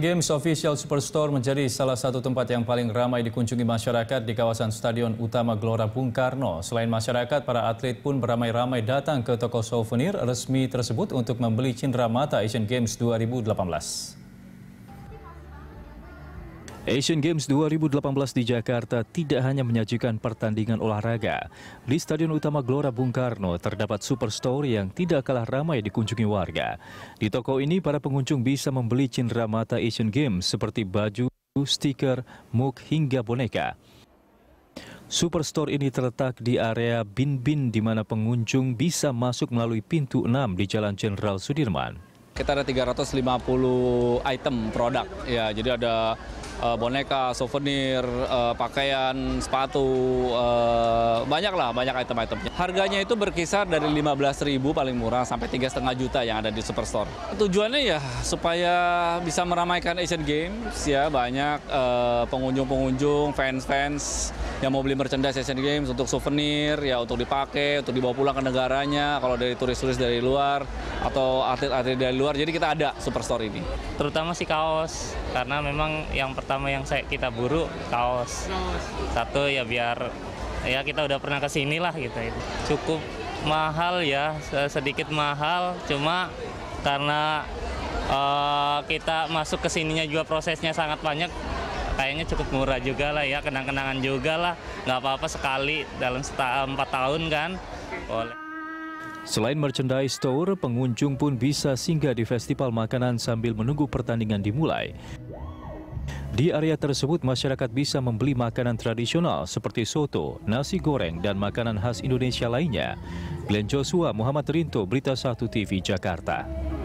Games Official Superstore menjadi salah satu tempat yang paling ramai dikunjungi masyarakat di kawasan Stadion Utama Gelora Bung Karno. Selain masyarakat, para atlet pun beramai-ramai datang ke toko souvenir resmi tersebut untuk membeli cindera mata Asian Games 2018. Asian Games 2018 di Jakarta tidak hanya menyajikan pertandingan olahraga. Di Stadion Utama Gelora Bung Karno terdapat superstore yang tidak kalah ramai dikunjungi warga. Di toko ini para pengunjung bisa membeli cindera mata Asian Games seperti baju, stiker, mug hingga boneka. Superstore ini terletak di area Bin Bin di mana pengunjung bisa masuk melalui pintu 6 di Jalan Jenderal Sudirman. Kita ada 350 item produk. Ya, jadi ada uh, boneka, souvenir, uh, pakaian, sepatu, uh, eh, banyak lah, banyak item-itemnya. Harganya itu berkisar dari 15.000 paling murah sampai 3,5 juta yang ada di Superstore. Tujuannya ya supaya bisa meramaikan Asian Games ya, banyak pengunjung-pengunjung, uh, fans-fans yang mau beli merchandise Asian Games untuk souvenir ya untuk dipakai, untuk dibawa pulang ke negaranya kalau dari turis-turis dari luar atau atlet-atlet dari luar. Jadi kita ada Superstore ini. Terutama si kaos karena memang yang pertama yang saya kita buru kaos. Satu ya biar ya kita udah pernah ke sini lah gitu. Cukup mahal ya, sedikit mahal cuma karena uh, kita masuk ke sininya juga prosesnya sangat banyak kayaknya cukup murah juga lah ya kenang-kenangan juga lah nggak apa-apa sekali dalam empat tahun kan boleh Selain merchandise store, pengunjung pun bisa singgah di festival makanan sambil menunggu pertandingan dimulai. Di area tersebut, masyarakat bisa membeli makanan tradisional seperti soto, nasi goreng, dan makanan khas Indonesia lainnya. Glenn Joshua, Muhammad Rinto, Berita Satu TV, Jakarta.